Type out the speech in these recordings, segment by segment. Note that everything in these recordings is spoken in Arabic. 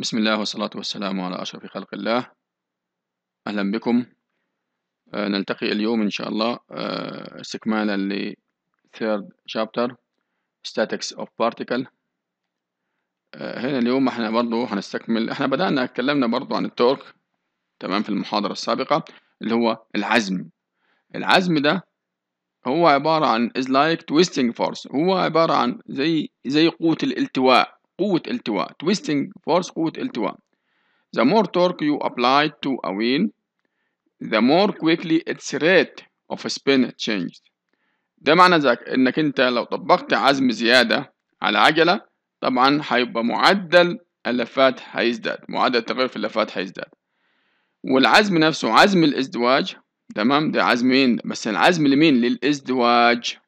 بسم الله والصلاة والسلام على أشرف خلق الله أهلا بكم آه، نلتقي اليوم إن شاء الله آه، استكمالا ل third chapter statics of particle آه، هنا اليوم احنا برضو هنستكمل احنا بدأنا اتكلمنا برضو عن التورك تمام في المحاضرة السابقة اللي هو العزم العزم ده هو عبارة عن is like twisting force هو عبارة عن زي زي قوة الالتواء قوة التواء twisting force قوة التواء the more torque you apply to a wheel the more quickly its rate of spin changes ده معنى ذلك انك انت لو طبقت عزم زيادة على عجلة طبعا هيبقى معدل اللفات هيزداد معدل التغير في اللفات هيزداد والعزم نفسه عزم الازدواج تمام ده عزم مين بس العزم لمين للازدواج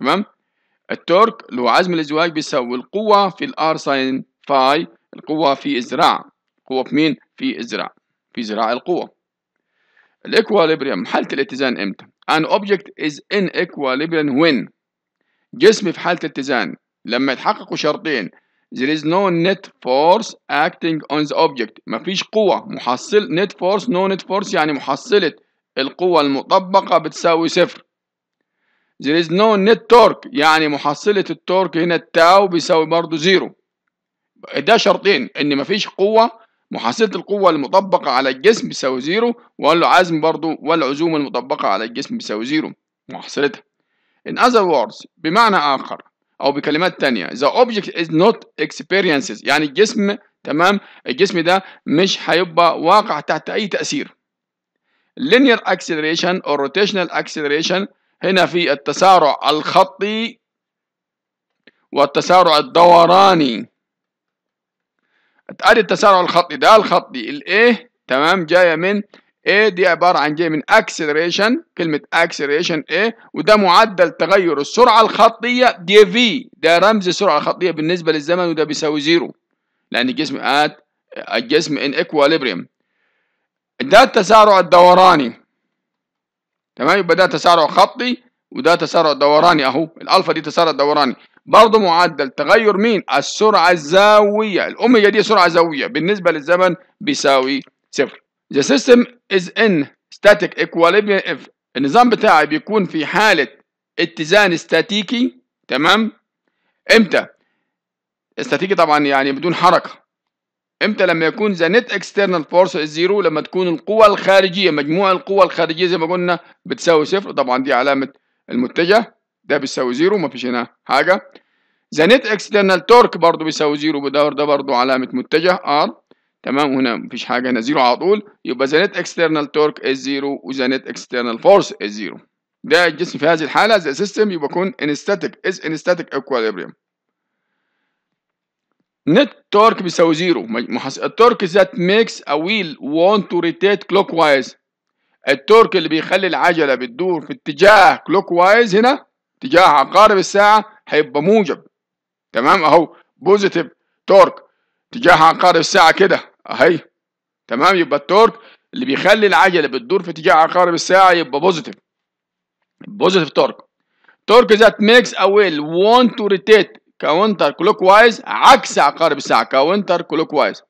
تمام التورك لو عزم الازواج بيساوي القوة في الار ساين فاي القوة في ازراع قوة في مين؟ في ازراع في زراع القوة الإكواليبريم حالة الاتزان امتى؟ an object is in equilibrium when جسم في حالة الاتزان لما يتحققوا شرطين there is no net force acting on the object مفيش قوة محصل net force no net force يعني محصلة القوة المطبقة بتساوي صفر there is no net torque يعني محصلة التورك هنا التاو بيساوي برضه زيرو ده شرطين ان مفيش قوة محصلة القوة المطبقة على الجسم بيساوي زيرو والعزم برضه والعزومة المطبقة على الجسم بيساوي زيرو محصلتها in other words بمعنى آخر أو بكلمات تانية the object is not experiences يعني الجسم تمام الجسم ده مش هيبقى واقع تحت أي تأثير linear acceleration or rotational acceleration هنا في التسارع الخطي والتسارع الدوراني ادي التسارع الخطي ده الخطي الايه تمام جايه من A دي عبارة عن جايه من acceleration كلمة acceleration A وده معدل تغير السرعة الخطية دي V ده رمز السرعة الخطية بالنسبة للزمن وده بيساوي زيرو لأن الجسم ات الجسم ان equilibrium ده التسارع الدوراني تمام يبقى ده تسارع خطي وده تسارع دوراني اهو الالفا دي تسارع دوراني برضه معدل تغير مين السرعه الزاويه الاوميجا دي سرعه زاويه بالنسبه للزمن بيساوي صفر the system is in static equilibrium if النظام بتاعي بيكون في حاله اتزان استاتيكي تمام امتى استاتيكي طبعا يعني بدون حركه امتى لما يكون ذا نت اكسترنال فورس زيرو لما تكون القوى الخارجيه مجموع القوى الخارجيه زي ما قلنا بتساوي صفر طبعا دي علامه المتجه ده بيساوي زيرو مفيش هنا حاجه ذا نت اكسترنال تورك برضه بيساوي زيرو بدور ده برضه علامه متجه ار تمام هنا مفيش حاجه هنا زيرو على طول يبقى ذا نت اكسترنال تورك از زيرو وذا نت اكسترنال فورس از زيرو ده الجسم في هذه الحاله ذا سيستم يبقى يكون انستاتيك از انستاتيك اكواليبريم نت تورك بيساوي زيرو التورك ذات ميكس ا ويل وونت تو روتيت كلوك وايز التورك اللي بيخلي العجله بتدور في اتجاه كلوك وايز هنا اتجاه عقارب الساعه هيبقى موجب تمام اهو بوزيتيف تورك اتجاه عقارب الساعه كده اهي تمام يبقى التورك اللي بيخلي العجله بتدور في اتجاه عقارب الساعه يبقى بوزيتيف بوزيتيف تورك تورك ذات ميكس ا ويل وونت تو روتيت كاونتر كلوك وايز عكس عقارب الساعه كاونتر كلوك وايز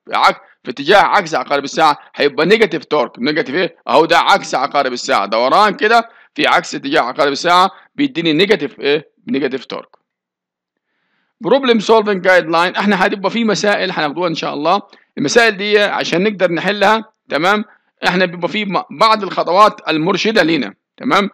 في اتجاه عكس عقارب الساعه هيبقى نيجاتيف تورك نيجاتيف ايه اهو ده عكس عقارب الساعه دوران كده في عكس اتجاه عقارب الساعه بيديني نيجاتيف ايه نيجاتيف تورك بروبلم سولفنج جايد لاين احنا هتبقى في مسائل هناخدوها ان شاء الله المسائل دي عشان نقدر نحلها تمام احنا بيبقى في بعض الخطوات المرشده لينا تمام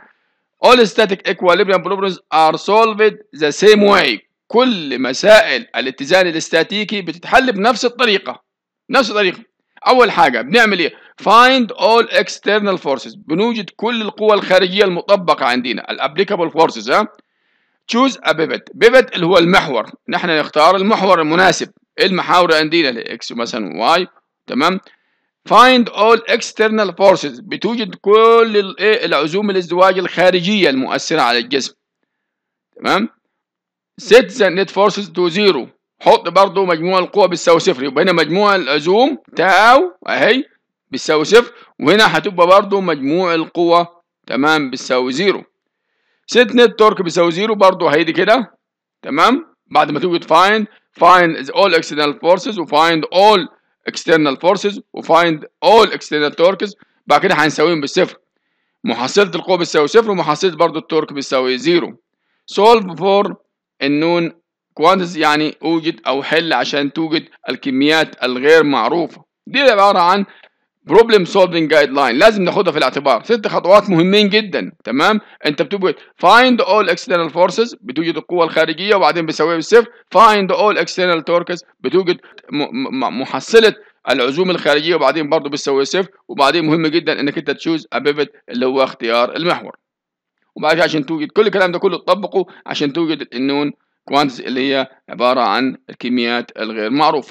all static equilibrium problems are solved the same way كل مسائل الاتزان الاستاتيكي بتتحل بنفس الطريقه نفس الطريقه اول حاجه بنعمل ايه find all external forces بنوجد كل القوى الخارجيه المطبقه عندنا الابليكابل فورسز ها choose a pivot pivot اللي هو المحور نحن نختار المحور المناسب إيه المحاور عندنا الاكس مثلا واي تمام find all external forces بتوجد كل إيه؟ العزوم الازدواج الخارجيه المؤثره على الجسم تمام set the net forces to zero حط برضو مجموع القوى بتساوي صفر يبقى هنا مجموع العزوم تاو اهي بتساوي صفر وهنا هتبقى برضو مجموع القوى تمام بتساوي زيرو set net torque بتساوي زيرو برضو هيدي كده تمام بعد ما تيجي تفايند find all external forces وفايند all external forces وفايند all external torques بعد كده هنساويهم بالصفر محصلة القوة بتساوي صفر ومحصلة برضو التورك بتساوي زيرو solve for النون كوانتس يعني اوجد او حل عشان توجد الكميات الغير معروفة دي عبارة عن بروبلم سولفنج جايد لاين لازم ناخدها في الاعتبار ست خطوات مهمين جدا تمام انت بتوجد فايند اول اكسترنال فورسز بتوجد القوه الخارجيه وبعدين بتساويها بالصفر فايند اول اكسترنال توركس بتوجد محصله العزوم الخارجيه وبعدين برضه بتساويها صفر وبعدين مهم جدا انك انت تشوز ابيفت اللي هو اختيار المحور وبعد عشان توجد كل الكلام ده كله تطبقه عشان توجد النون كوانتز اللي هي عبارة عن الكميات الغير معروفة